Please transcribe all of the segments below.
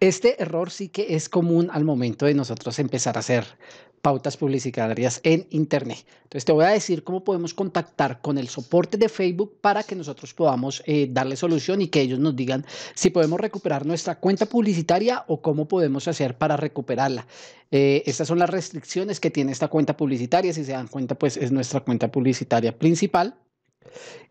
Este error sí que es común al momento de nosotros empezar a hacer pautas publicitarias en Internet. Entonces te voy a decir cómo podemos contactar con el soporte de Facebook para que nosotros podamos eh, darle solución y que ellos nos digan si podemos recuperar nuestra cuenta publicitaria o cómo podemos hacer para recuperarla. Eh, estas son las restricciones que tiene esta cuenta publicitaria. Si se dan cuenta, pues es nuestra cuenta publicitaria principal.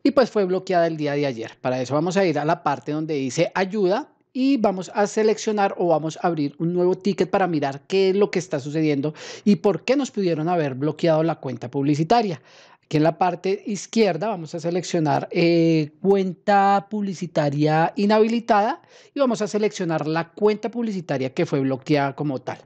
Y pues fue bloqueada el día de ayer. Para eso vamos a ir a la parte donde dice ayuda y vamos a seleccionar o vamos a abrir un nuevo ticket para mirar qué es lo que está sucediendo y por qué nos pudieron haber bloqueado la cuenta publicitaria. Aquí en la parte izquierda vamos a seleccionar eh, cuenta publicitaria inhabilitada y vamos a seleccionar la cuenta publicitaria que fue bloqueada como tal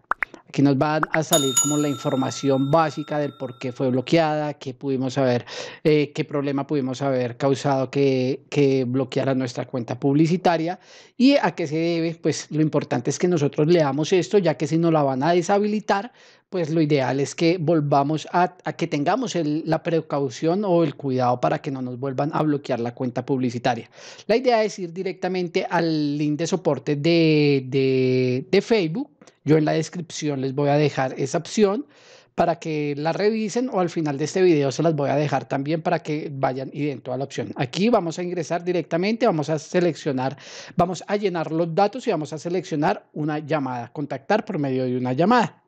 que nos van a salir como la información básica del por qué fue bloqueada, qué pudimos saber, eh, qué problema pudimos haber causado que, que bloqueara nuestra cuenta publicitaria y a qué se debe. Pues lo importante es que nosotros leamos esto, ya que si nos la van a deshabilitar, pues lo ideal es que volvamos a, que tengamos la precaución o el cuidado para que no nos vuelvan a bloquear la cuenta publicitaria. La idea es ir directamente al link de soporte de, de, de Facebook. Yo en la descripción les voy a dejar esa opción para que la revisen o al final de este video se las voy a dejar también para que vayan y den toda la opción. Aquí vamos a ingresar directamente, vamos a seleccionar, vamos a llenar los datos y vamos a seleccionar una llamada, contactar por medio de una llamada.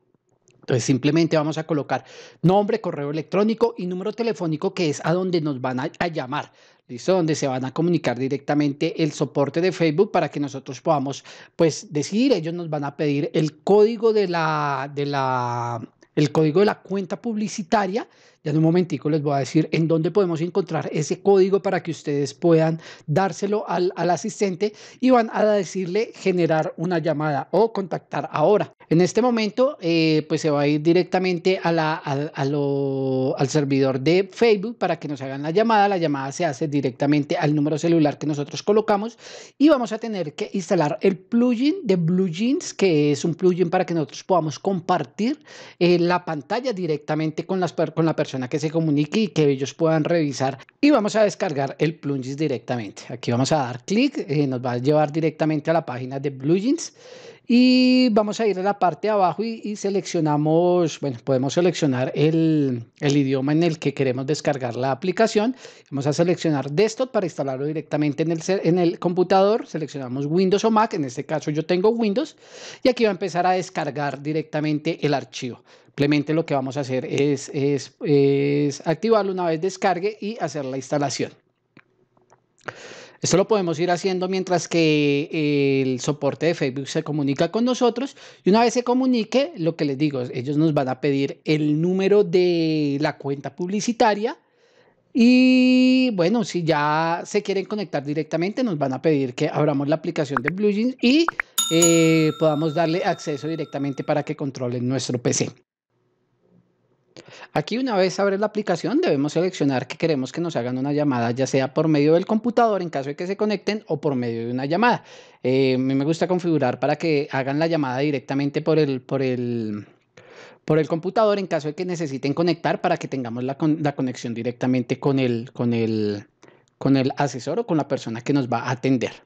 Entonces simplemente vamos a colocar nombre, correo electrónico y número telefónico que es a donde nos van a, llamar. ¿Listo? Donde se van a comunicar directamente el soporte de Facebook para que nosotros podamos pues decidir. Ellos nos van a pedir el código de la, de la, el código de la cuenta publicitaria. Ya en un momentico les voy a decir en dónde podemos encontrar ese código para que ustedes puedan dárselo al asistente y van a decirle generar una llamada o contactar ahora. En este momento, eh, pues se va a ir directamente a la, al servidor de Facebook para que nos hagan la llamada. La llamada se hace directamente al número celular que nosotros colocamos y vamos a tener que instalar el plugin de BlueJeans, que es un plugin para que nosotros podamos compartir eh, la pantalla directamente con, las, con la persona que se comunique y que ellos puedan revisar. Y vamos a descargar el plugin directamente. Aquí vamos a dar clic, eh, nos va a llevar directamente a la página de BlueJeans. Y vamos a ir a la parte de abajo y, y seleccionamos, bueno, podemos seleccionar el, el, idioma en el que queremos descargar la aplicación. Vamos a seleccionar desktop para instalarlo directamente en el, en el computador. Seleccionamos Windows o Mac, en este caso yo tengo Windows. Y aquí va a empezar a descargar directamente el archivo. Simplemente lo que vamos a hacer es, es, es activarlo una vez descargue y hacer la instalación. Esto lo podemos ir haciendo mientras que eh, el soporte de Facebook se comunica con nosotros y una vez se comunique, lo que les digo, ellos nos van a pedir el número de la cuenta publicitaria y bueno, si ya se quieren conectar directamente, nos van a pedir que abramos la aplicación de BlueJeans y eh, podamos darle acceso directamente para que controlen nuestro PC. Aquí una vez abres la aplicación debemos seleccionar que queremos que nos hagan una llamada, ya sea por medio del computador en caso de que se conecten o por medio de una llamada. Eh, a mí me gusta configurar para que hagan la llamada directamente por el, por por el computador en caso de que necesiten conectar para que tengamos la, conexión directamente con con, con el asesor o con la persona que nos va a atender.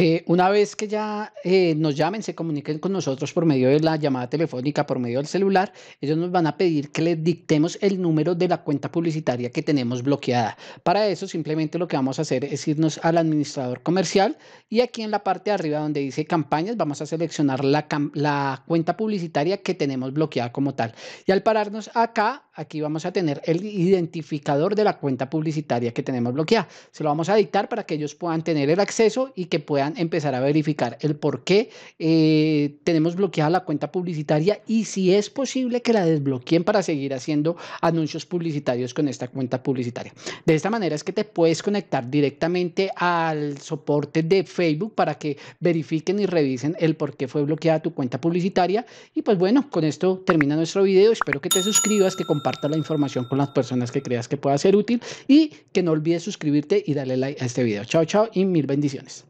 Eh, una vez que ya eh, nos llamen, se comuniquen con nosotros por medio de la llamada telefónica, por medio del celular, ellos nos van a pedir que les dictemos el número de la cuenta publicitaria que tenemos bloqueada. Para eso simplemente lo que vamos a hacer es irnos al administrador comercial y aquí en la parte de arriba donde dice campañas vamos a seleccionar la, la cuenta publicitaria que tenemos bloqueada como tal. Y al pararnos acá, aquí vamos a tener el identificador de la cuenta publicitaria que tenemos bloqueada. Se lo vamos a dictar para que ellos puedan tener el acceso y que puedan empezar a verificar el por qué eh, tenemos bloqueada la cuenta publicitaria y si es posible que la desbloqueen para seguir haciendo anuncios publicitarios con esta cuenta publicitaria. De esta manera es que te puedes conectar directamente al soporte de Facebook para que verifiquen y revisen el por qué fue bloqueada tu cuenta publicitaria. Y pues bueno, con esto termina nuestro video. Espero que te suscribas, que compartas la información con las personas que creas que pueda ser útil y que no olvides suscribirte y darle like a este video. Chao, chao y mil bendiciones.